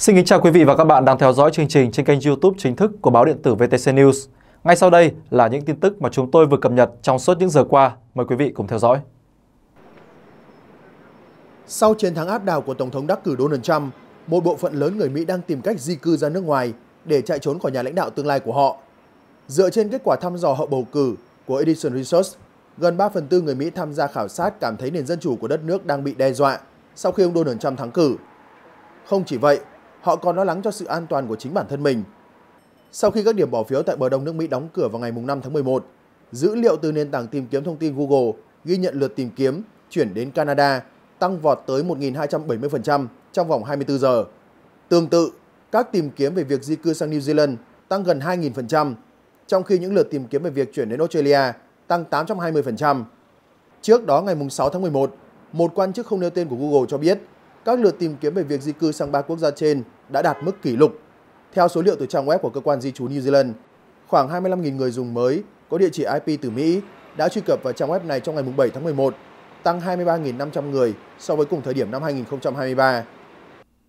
Xin kính chào quý vị và các bạn đang theo dõi chương trình trên kênh YouTube chính thức của báo điện tử VTC News. Ngay sau đây là những tin tức mà chúng tôi vừa cập nhật trong suốt những giờ qua. Mời quý vị cùng theo dõi. Sau chiến thắng áp đảo của Tổng thống đắc cử Donald Trump, một bộ phận lớn người Mỹ đang tìm cách di cư ra nước ngoài để chạy trốn khỏi nhà lãnh đạo tương lai của họ. Dựa trên kết quả thăm dò hậu bầu cử của Edison Research, gần 3 phần tư người Mỹ tham gia khảo sát cảm thấy nền dân chủ của đất nước đang bị đe dọa sau khi ông Donald Trump thắng cử. Không chỉ vậy, họ còn lo lắng cho sự an toàn của chính bản thân mình. Sau khi các điểm bỏ phiếu tại bờ đông nước Mỹ đóng cửa vào ngày 5 tháng 11, dữ liệu từ nền tảng tìm kiếm thông tin Google ghi nhận lượt tìm kiếm chuyển đến Canada tăng vọt tới 1.270% trong vòng 24 giờ. Tương tự, các tìm kiếm về việc di cư sang New Zealand tăng gần 2.000%, trong khi những lượt tìm kiếm về việc chuyển đến Australia tăng 820%. Trước đó ngày 6 tháng 11, một quan chức không nêu tên của Google cho biết các lượt tìm kiếm về việc di cư sang ba quốc gia trên đã đạt mức kỷ lục. Theo số liệu từ trang web của cơ quan di trú New Zealand, khoảng 25.000 người dùng mới có địa chỉ IP từ Mỹ đã truy cập vào trang web này trong ngày 7 tháng 11, tăng 23.500 người so với cùng thời điểm năm 2023.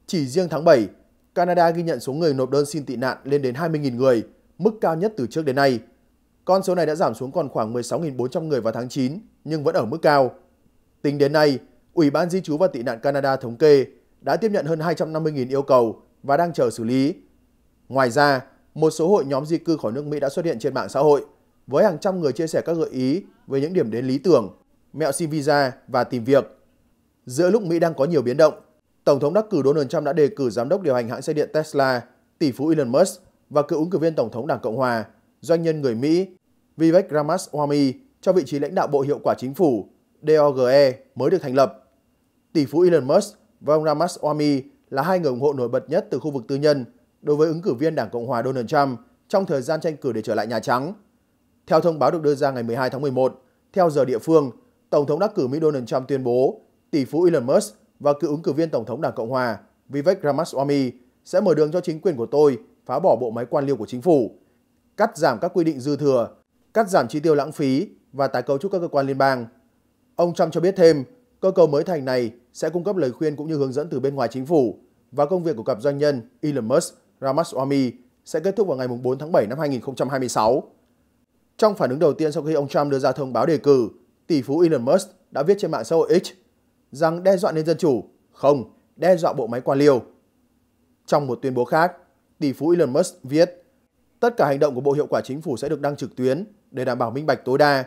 Chỉ riêng tháng 7, Canada ghi nhận số người nộp đơn xin tị nạn lên đến 20.000 người, mức cao nhất từ trước đến nay. Con số này đã giảm xuống còn khoảng 16.400 người vào tháng 9, nhưng vẫn ở mức cao. Tính đến nay, Ủy ban Di trú và Tị nạn Canada thống kê đã tiếp nhận hơn 250.000 yêu cầu và đang chờ xử lý. Ngoài ra, một số hội nhóm di cư khỏi nước Mỹ đã xuất hiện trên mạng xã hội, với hàng trăm người chia sẻ các gợi ý về những điểm đến lý tưởng, mẹo xin visa và tìm việc. Giữa lúc Mỹ đang có nhiều biến động, Tổng thống đắc cử Donald Trump đã đề cử giám đốc điều hành hãng xe điện Tesla, tỷ phú Elon Musk và cựu ứng cử viên Tổng thống Đảng Cộng Hòa, doanh nhân người Mỹ Vivek Ramaswamy cho vị trí lãnh đạo Bộ Hiệu quả Chính phủ DOGE mới được thành lập. Tỷ phú Elon Musk và ông Ramaswamy là hai người ủng hộ nổi bật nhất từ khu vực tư nhân đối với ứng cử viên Đảng Cộng hòa Donald Trump trong thời gian tranh cử để trở lại Nhà Trắng. Theo thông báo được đưa ra ngày 12 tháng 11, theo giờ địa phương, Tổng thống đắc cử Mỹ Donald Trump tuyên bố tỷ phú Elon Musk và cựu ứng cử viên Tổng thống Đảng Cộng Hòa Vivek Ramaswamy sẽ mở đường cho chính quyền của tôi phá bỏ bộ máy quan liêu của chính phủ, cắt giảm các quy định dư thừa, cắt giảm chi tiêu lãng phí và tái cấu trúc các cơ quan liên bang. Ông Trump cho biết thêm, cơ cấu mới thành này sẽ cung cấp lời khuyên cũng như hướng dẫn từ bên ngoài chính phủ và công việc của cặp doanh nhân Elon Musk, Ramaswamy sẽ kết thúc vào ngày 4 tháng 7 năm 2026. Trong phản ứng đầu tiên sau khi ông Trump đưa ra thông báo đề cử, tỷ phú Elon Musk đã viết trên mạng xã hội X rằng đe dọa nền dân chủ, không, đe dọa bộ máy quan liêu. Trong một tuyên bố khác, tỷ phú Elon Musk viết, tất cả hành động của Bộ Hiệu quả Chính phủ sẽ được đăng trực tuyến để đảm bảo minh bạch tối đa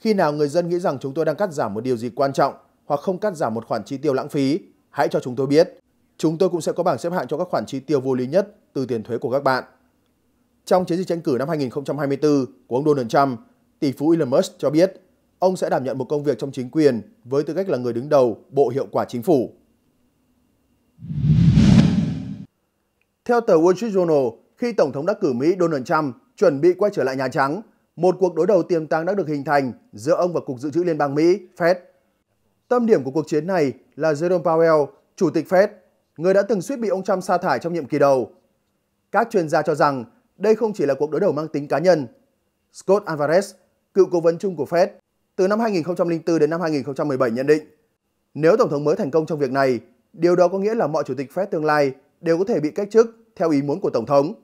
khi nào người dân nghĩ rằng chúng tôi đang cắt giảm một điều gì quan trọng hoặc không cắt giảm một khoản chi tiêu lãng phí, hãy cho chúng tôi biết. Chúng tôi cũng sẽ có bảng xếp hạng cho các khoản chi tiêu vô lý nhất từ tiền thuế của các bạn. Trong chiến dịch tranh cử năm 2024 của ông Donald Trump, tỷ phú Elon Musk cho biết ông sẽ đảm nhận một công việc trong chính quyền với tư cách là người đứng đầu Bộ Hiệu quả Chính phủ. Theo tờ Wall Street Journal, khi Tổng thống đắc cử Mỹ Donald Trump chuẩn bị quay trở lại Nhà Trắng, một cuộc đối đầu tiềm tàng đã được hình thành giữa ông và Cục Dự trữ Liên bang Mỹ, Fed. Tâm điểm của cuộc chiến này là Jerome Powell, Chủ tịch Fed, người đã từng suýt bị ông Trump sa thải trong nhiệm kỳ đầu. Các chuyên gia cho rằng đây không chỉ là cuộc đối đầu mang tính cá nhân. Scott Alvarez, cựu cố vấn chung của Fed, từ năm 2004 đến năm 2017 nhận định, nếu Tổng thống mới thành công trong việc này, điều đó có nghĩa là mọi chủ tịch Fed tương lai đều có thể bị cách chức theo ý muốn của Tổng thống.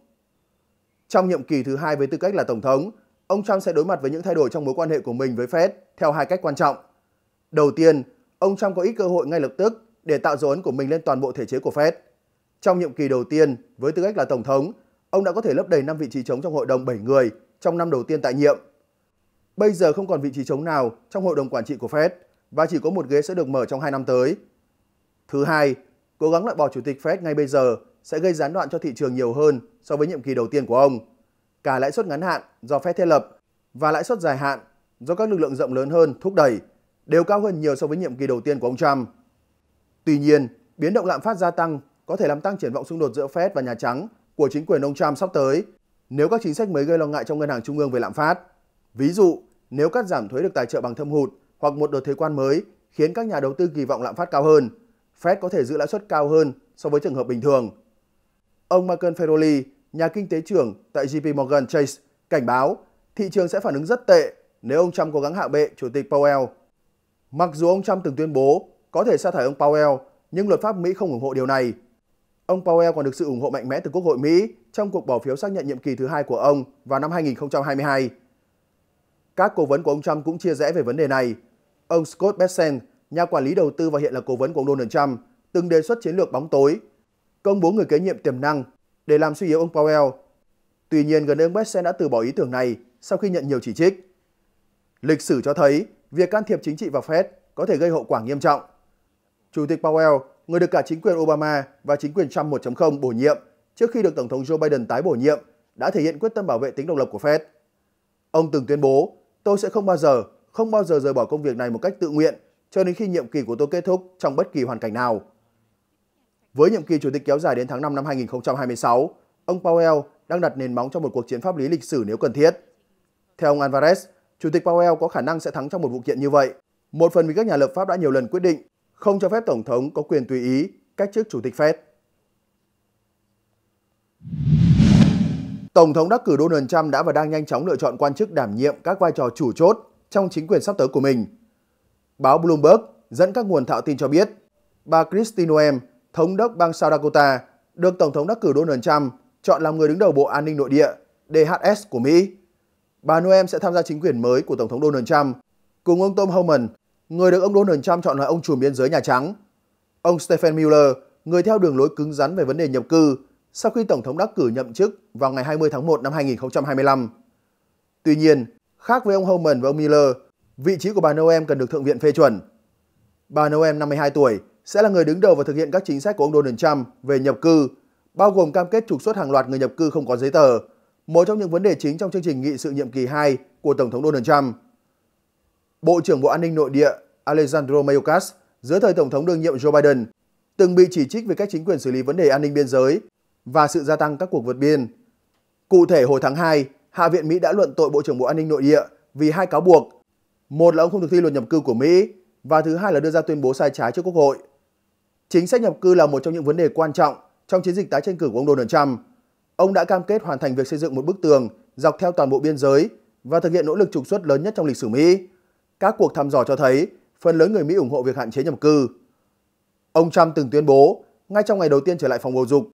Trong nhiệm kỳ thứ hai với tư cách là Tổng thống, ông Trump sẽ đối mặt với những thay đổi trong mối quan hệ của mình với Fed theo hai cách quan trọng. Đầu tiên, ông Trump có ít cơ hội ngay lập tức để tạo dấu ấn của mình lên toàn bộ thể chế của Fed. Trong nhiệm kỳ đầu tiên, với tư cách là Tổng thống, ông đã có thể lấp đầy 5 vị trí trống trong hội đồng 7 người trong năm đầu tiên tại nhiệm. Bây giờ không còn vị trí trống nào trong hội đồng quản trị của Fed và chỉ có một ghế sẽ được mở trong 2 năm tới. Thứ hai, cố gắng loại bỏ chủ tịch Fed ngay bây giờ sẽ gây gián đoạn cho thị trường nhiều hơn so với nhiệm kỳ đầu tiên của ông cả lãi suất ngắn hạn do Fed thiết lập và lãi suất dài hạn do các lực lượng rộng lớn hơn thúc đẩy đều cao hơn nhiều so với nhiệm kỳ đầu tiên của ông Trump. Tuy nhiên, biến động lạm phát gia tăng có thể làm tăng triển vọng xung đột giữa Fed và Nhà Trắng của chính quyền ông Trump sắp tới nếu các chính sách mới gây lo ngại trong ngân hàng trung ương về lạm phát. Ví dụ, nếu cắt giảm thuế được tài trợ bằng thâm hụt hoặc một đợt thuế quan mới khiến các nhà đầu tư kỳ vọng lạm phát cao hơn, Fed có thể giữ lãi suất cao hơn so với trường hợp bình thường. Ông Michael Feroli nhà kinh tế trưởng tại JP Morgan Chase cảnh báo thị trường sẽ phản ứng rất tệ nếu ông Trump cố gắng hạ bệ Chủ tịch Powell. Mặc dù ông Trump từng tuyên bố có thể sa thải ông Powell, nhưng luật pháp Mỹ không ủng hộ điều này. Ông Powell còn được sự ủng hộ mạnh mẽ từ Quốc hội Mỹ trong cuộc bỏ phiếu xác nhận nhiệm kỳ thứ hai của ông vào năm 2022. Các cố vấn của ông Trump cũng chia rẽ về vấn đề này. Ông Scott Bessent, nhà quản lý đầu tư và hiện là cố vấn của ông Donald Trump, từng đề xuất chiến lược bóng tối, công bố người kế nhiệm tiềm năng để làm suy yếu ông Powell. Tuy nhiên, gần đây ông Biden đã từ bỏ ý tưởng này sau khi nhận nhiều chỉ trích. Lịch sử cho thấy việc can thiệp chính trị vào Fed có thể gây hậu quả nghiêm trọng. Chủ tịch Powell, người được cả chính quyền Obama và chính quyền Trump 1.0 bổ nhiệm trước khi được Tổng thống Joe Biden tái bổ nhiệm, đã thể hiện quyết tâm bảo vệ tính độc lập của Fed. Ông từng tuyên bố, tôi sẽ không bao giờ, không bao giờ rời bỏ công việc này một cách tự nguyện cho đến khi nhiệm kỳ của tôi kết thúc trong bất kỳ hoàn cảnh nào. Với nhiệm kỳ chủ tịch kéo dài đến tháng 5 năm 2026, ông Powell đang đặt nền móng cho một cuộc chiến pháp lý lịch sử nếu cần thiết. Theo ông Alvarez, Chủ tịch Powell có khả năng sẽ thắng trong một vụ kiện như vậy. Một phần vì các nhà lập pháp đã nhiều lần quyết định không cho phép Tổng thống có quyền tùy ý cách chức Chủ tịch Fed. Tổng thống đắc cử Donald Trump đã và đang nhanh chóng lựa chọn quan chức đảm nhiệm các vai trò chủ chốt trong chính quyền sắp tới của mình. Báo Bloomberg dẫn các nguồn thạo tin cho biết, bà Christine Noem, thống đốc bang South Dakota, được Tổng thống đắc cử Donald Trump chọn làm người đứng đầu Bộ An ninh Nội địa DHS của Mỹ. Bà Noem sẽ tham gia chính quyền mới của Tổng thống Donald Trump cùng ông Tom Homan, người được ông Donald Trump chọn là ông chủ biên giới Nhà Trắng. Ông Stephen Miller, người theo đường lối cứng rắn về vấn đề nhập cư sau khi Tổng thống đắc cử nhậm chức vào ngày 20 tháng 1 năm 2025. Tuy nhiên, khác với ông Homan và ông Miller, vị trí của bà Noem cần được Thượng viện phê chuẩn. Bà Noem 52 tuổi, sẽ là người đứng đầu và thực hiện các chính sách của ông Donald Trump về nhập cư, bao gồm cam kết trục xuất hàng loạt người nhập cư không có giấy tờ, một trong những vấn đề chính trong chương trình nghị sự nhiệm kỳ 2 của Tổng thống Donald Trump. Bộ trưởng Bộ An ninh Nội địa Alejandro Mayorkas dưới thời Tổng thống đương nhiệm Joe Biden từng bị chỉ trích về cách chính quyền xử lý vấn đề an ninh biên giới và sự gia tăng các cuộc vượt biên. Cụ thể hồi tháng 2, Hạ viện Mỹ đã luận tội Bộ trưởng Bộ An ninh Nội địa vì hai cáo buộc. Một là ông không thực thi luật nhập cư của Mỹ và thứ hai là đưa ra tuyên bố sai trái trước Quốc hội. Chính sách nhập cư là một trong những vấn đề quan trọng trong chiến dịch tái tranh cử của ông Donald Trump. Ông đã cam kết hoàn thành việc xây dựng một bức tường dọc theo toàn bộ biên giới và thực hiện nỗ lực trục xuất lớn nhất trong lịch sử Mỹ. Các cuộc thăm dò cho thấy phần lớn người Mỹ ủng hộ việc hạn chế nhập cư. Ông Trump từng tuyên bố, ngay trong ngày đầu tiên trở lại phòng bầu dục,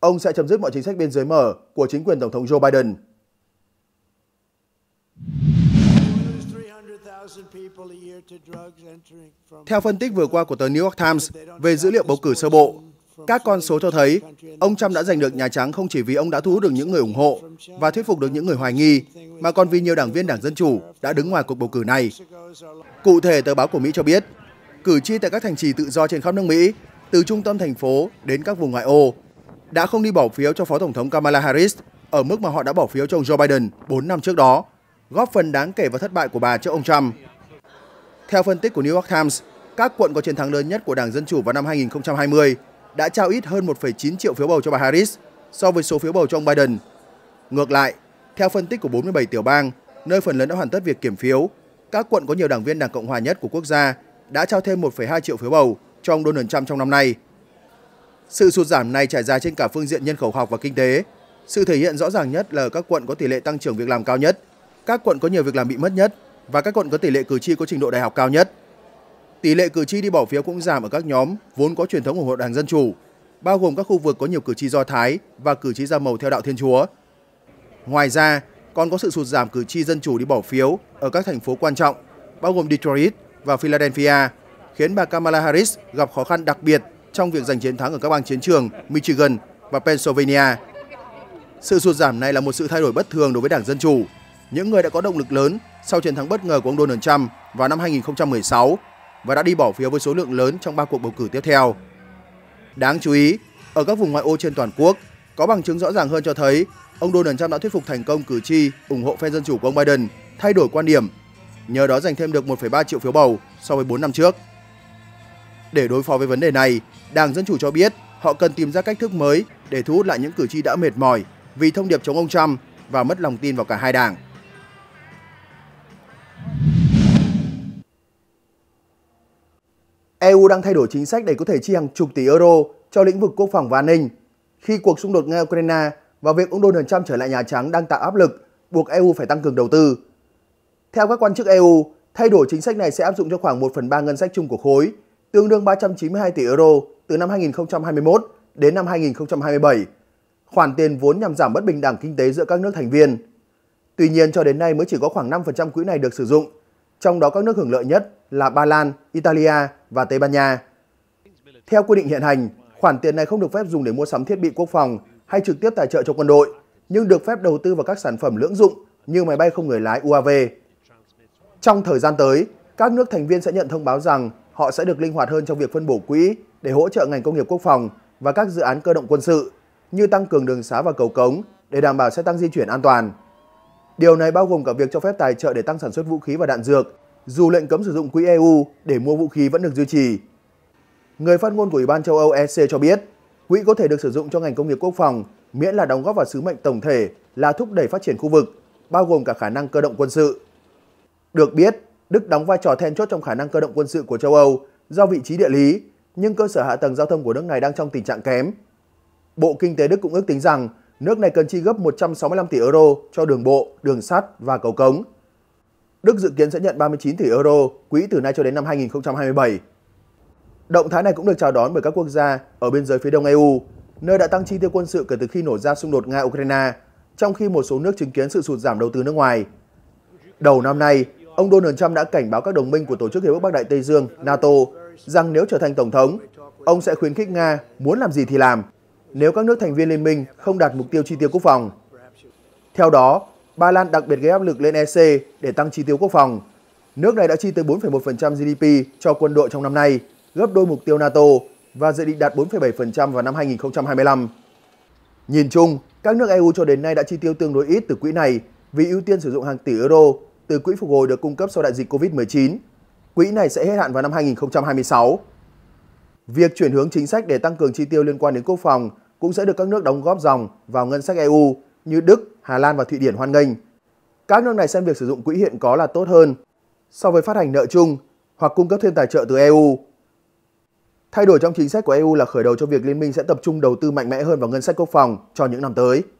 ông sẽ chấm dứt mọi chính sách biên giới mở của chính quyền Tổng thống Joe Biden. Theo phân tích vừa qua của tờ New York Times về dữ liệu bầu cử sơ bộ, các con số cho thấy ông Trump đã giành được Nhà Trắng không chỉ vì ông đã thu hút được những người ủng hộ và thuyết phục được những người hoài nghi, mà còn vì nhiều đảng viên Đảng Dân Chủ đã đứng ngoài cuộc bầu cử này. Cụ thể, tờ báo của Mỹ cho biết, cử tri tại các thành trì tự do trên khắp nước Mỹ, từ trung tâm thành phố đến các vùng ngoại ô, đã không đi bỏ phiếu cho Phó Tổng thống Kamala Harris ở mức mà họ đã bỏ phiếu cho ông Joe Biden 4 năm trước đó góp phần đáng kể vào thất bại của bà trước ông Trump. Theo phân tích của New York Times, các quận có chiến thắng lớn nhất của Đảng Dân Chủ vào năm 2020 đã trao ít hơn 1,9 triệu phiếu bầu cho bà Harris so với số phiếu bầu cho ông Biden. Ngược lại, theo phân tích của 47 tiểu bang, nơi phần lớn đã hoàn tất việc kiểm phiếu, các quận có nhiều đảng viên Đảng Cộng hòa nhất của quốc gia đã trao thêm 1,2 triệu phiếu bầu cho ông Donald Trump trong năm nay. Sự sụt giảm này trải dài trên cả phương diện nhân khẩu học và kinh tế. Sự thể hiện rõ ràng nhất là các quận có tỷ lệ tăng trưởng việc làm cao nhất các quận có nhiều việc làm bị mất nhất và các quận có tỷ lệ cử tri có trình độ đại học cao nhất. Tỷ lệ cử tri đi bỏ phiếu cũng giảm ở các nhóm vốn có truyền thống ủng hộ Đảng Dân Chủ, bao gồm các khu vực có nhiều cử tri Do Thái và cử tri da màu theo đạo Thiên Chúa. Ngoài ra, còn có sự sụt giảm cử tri Dân Chủ đi bỏ phiếu ở các thành phố quan trọng, bao gồm Detroit và Philadelphia, khiến bà Kamala Harris gặp khó khăn đặc biệt trong việc giành chiến thắng ở các bang chiến trường Michigan và Pennsylvania. Sự sụt giảm này là một sự thay đổi bất thường đối với Đảng Dân Chủ, những người đã có động lực lớn sau chiến thắng bất ngờ của ông Donald Trump vào năm 2016 và đã đi bỏ phiếu với số lượng lớn trong ba cuộc bầu cử tiếp theo. Đáng chú ý, ở các vùng ngoại ô trên toàn quốc, có bằng chứng rõ ràng hơn cho thấy ông Donald Trump đã thuyết phục thành công cử tri ủng hộ phe dân chủ của ông Biden thay đổi quan điểm, nhờ đó giành thêm được 1,3 triệu phiếu bầu so với 4 năm trước. Để đối phó với vấn đề này, Đảng Dân Chủ cho biết họ cần tìm ra cách thức mới để thu hút lại những cử tri đã mệt mỏi vì thông điệp chống ông Trump và mất lòng tin vào cả hai đảng. đang thay đổi chính sách để có thể chi hàng chục tỷ euro cho lĩnh vực quốc phòng và an ninh. Khi cuộc xung đột Nga-Ukraine và việc ông Donald Trump trở lại Nhà Trắng đang tạo áp lực buộc EU phải tăng cường đầu tư. Theo các quan chức EU, thay đổi chính sách này sẽ áp dụng cho khoảng 1 phần 3 ngân sách chung của khối, tương đương 392 tỷ euro từ năm 2021 đến năm 2027, khoản tiền vốn nhằm giảm bất bình đẳng kinh tế giữa các nước thành viên. Tuy nhiên, cho đến nay mới chỉ có khoảng 5% quỹ này được sử dụng, trong đó các nước hưởng lợi nhất là Ba Lan, Italia và Tây Ban Nha. Theo quy định hiện hành, khoản tiền này không được phép dùng để mua sắm thiết bị quốc phòng hay trực tiếp tài trợ cho quân đội, nhưng được phép đầu tư vào các sản phẩm lưỡng dụng như máy bay không người lái UAV. Trong thời gian tới, các nước thành viên sẽ nhận thông báo rằng họ sẽ được linh hoạt hơn trong việc phân bổ quỹ để hỗ trợ ngành công nghiệp quốc phòng và các dự án cơ động quân sự như tăng cường đường xá và cầu cống để đảm bảo xe tăng di chuyển an toàn. Điều này bao gồm cả việc cho phép tài trợ để tăng sản xuất vũ khí và đạn dược dù lệnh cấm sử dụng quỹ EU để mua vũ khí vẫn được duy trì. Người phát ngôn của Ủy ban châu Âu EC cho biết, quỹ có thể được sử dụng cho ngành công nghiệp quốc phòng miễn là đóng góp vào sứ mệnh tổng thể là thúc đẩy phát triển khu vực, bao gồm cả khả năng cơ động quân sự. Được biết, Đức đóng vai trò then chốt trong khả năng cơ động quân sự của châu Âu do vị trí địa lý, nhưng cơ sở hạ tầng giao thông của nước này đang trong tình trạng kém. Bộ Kinh tế Đức cũng ước tính rằng nước này cần chi gấp 165 tỷ euro cho đường bộ, đường sắt và cầu cống. Đức dự kiến sẽ nhận 39 tỷ euro quỹ từ nay cho đến năm 2027. Động thái này cũng được chào đón bởi các quốc gia ở biên giới phía đông EU, nơi đã tăng chi tiêu quân sự kể từ khi nổ ra xung đột Nga-Ukraine, trong khi một số nước chứng kiến sự sụt giảm đầu tư nước ngoài. Đầu năm nay, ông Donald Trump đã cảnh báo các đồng minh của Tổ chức Hiệp ước Bắc Đại Tây Dương NATO rằng nếu trở thành Tổng thống, ông sẽ khuyến khích Nga muốn làm gì thì làm nếu các nước thành viên liên minh không đạt mục tiêu chi tiêu quốc phòng. Theo đó, Ba Lan đặc biệt gây áp lực lên EC để tăng chi tiêu quốc phòng. Nước này đã chi tới 4,1% GDP cho quân đội trong năm nay, gấp đôi mục tiêu NATO và dự định đạt 4,7% vào năm 2025. Nhìn chung, các nước EU cho đến nay đã chi tiêu tương đối ít từ quỹ này vì ưu tiên sử dụng hàng tỷ euro từ quỹ phục hồi được cung cấp sau đại dịch COVID-19. Quỹ này sẽ hết hạn vào năm 2026. Việc chuyển hướng chính sách để tăng cường chi tiêu liên quan đến quốc phòng cũng sẽ được các nước đóng góp dòng vào ngân sách EU như Đức, Hà Lan và Thụy Điển hoan nghênh. Các nước này xem việc sử dụng quỹ hiện có là tốt hơn so với phát hành nợ chung hoặc cung cấp thêm tài trợ từ EU. Thay đổi trong chính sách của EU là khởi đầu cho việc liên minh sẽ tập trung đầu tư mạnh mẽ hơn vào ngân sách quốc phòng cho những năm tới.